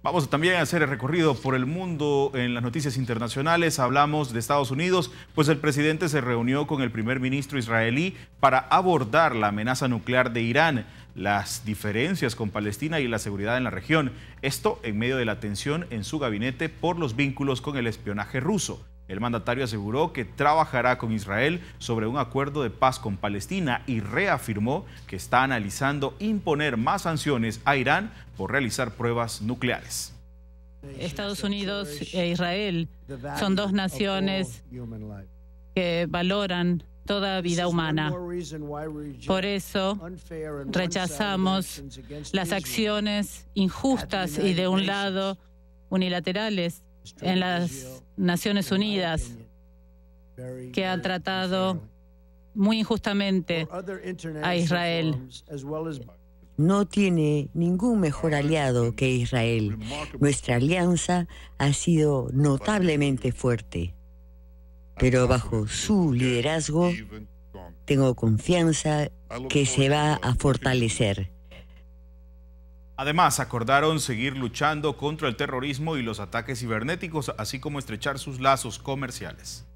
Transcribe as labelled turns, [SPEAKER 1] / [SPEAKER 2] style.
[SPEAKER 1] Vamos también a hacer el recorrido por el mundo en las noticias internacionales. Hablamos de Estados Unidos, pues el presidente se reunió con el primer ministro israelí para abordar la amenaza nuclear de Irán, las diferencias con Palestina y la seguridad en la región. Esto en medio de la tensión en su gabinete por los vínculos con el espionaje ruso. El mandatario aseguró que trabajará con Israel sobre un acuerdo de paz con Palestina y reafirmó que está analizando imponer más sanciones a Irán por realizar pruebas nucleares.
[SPEAKER 2] Estados Unidos e Israel son dos naciones que valoran toda vida humana. Por eso rechazamos las acciones injustas y de un lado unilaterales en las Naciones Unidas, que ha tratado muy injustamente a Israel.
[SPEAKER 3] No tiene ningún mejor aliado que Israel. Nuestra alianza ha sido notablemente fuerte, pero bajo su liderazgo tengo confianza que se va a fortalecer.
[SPEAKER 1] Además, acordaron seguir luchando contra el terrorismo y los ataques cibernéticos, así como estrechar sus lazos comerciales.